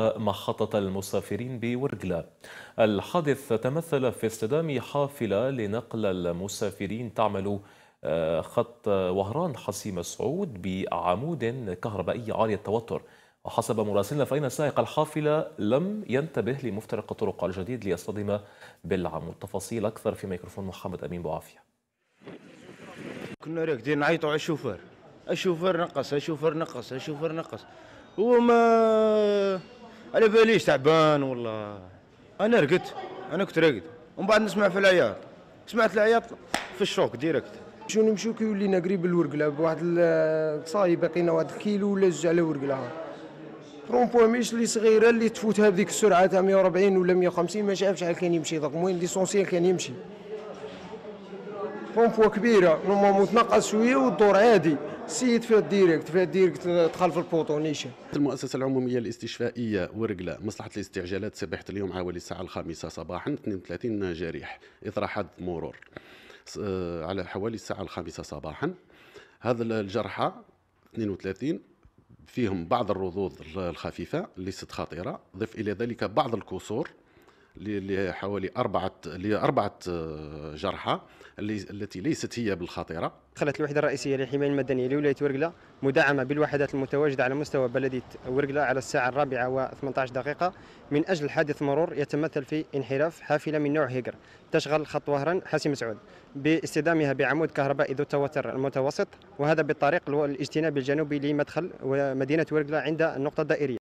محطة المسافرين بورجلة الحادث تمثل في اصطدام حافلة لنقل المسافرين تعمل آه، خط وهران حسيم سعود بعمود كهربائي عالي التوتر وحسب مراسلنا فإن سائق الحافلة لم ينتبه لمفترق الطرق الجديد ليصطدم بالعمود تفاصيل أكثر في ميكروفون محمد أمين بوعافية كنا راكدين نعيطوا على الشوفير الشوفير نقص الشوفير نقص الشوفير نقص هو ما على باليش تعبان والله انا رقدت انا كنت راقد ومن بعد نسمع في العياط سمعت العياط في الشوك ديريكت شنو نمشيو كي ولينا قريب الورقلة بواحد صاي باقينا واحد كيلو ولا زوج على ورقلة ترومبو ميش اللي صغيرة اللي تفوتها بذيك السرعة تاع 140 ولا 150 ما شافش شحال كان يمشي ضغم المهم ليسونسيال كان يمشي اونفوا كبيره نورمالمون متنقص شويه والدور عادي السيد فيها الديريكت فيها الديريكت دخل في البوطو نيشان المؤسسه العموميه الاستشفائيه ورقله مصلحه الاستعجالات سبحت اليوم حوالي الساعه الخامسه صباحا 32 جريح اثر حد مرور على حوالي الساعه الخامسه صباحا هذا الجرحى 32 فيهم بعض الرضوض الخفيفه ليست خطيره ضف الى ذلك بعض الكسور لحوالي أربعة لأربعة آه، جرحى التي ليست هي بالخطيرة دخلت الوحدة الرئيسية للحماية المدنية لولاية ورقلة مدعمة بالوحدات المتواجدة على مستوى بلدية ورقلة على الساعة الرابعة و18 دقيقة من أجل حادث مرور يتمثل في انحراف حافلة من نوع هيجر تشغل خط وهران حاسي مسعود باستدامها بعمود كهربائي ذو توتر المتوسط وهذا بالطريق الاجتناب الجنوبي لمدخل مدينة ورقلة عند النقطة الدائرية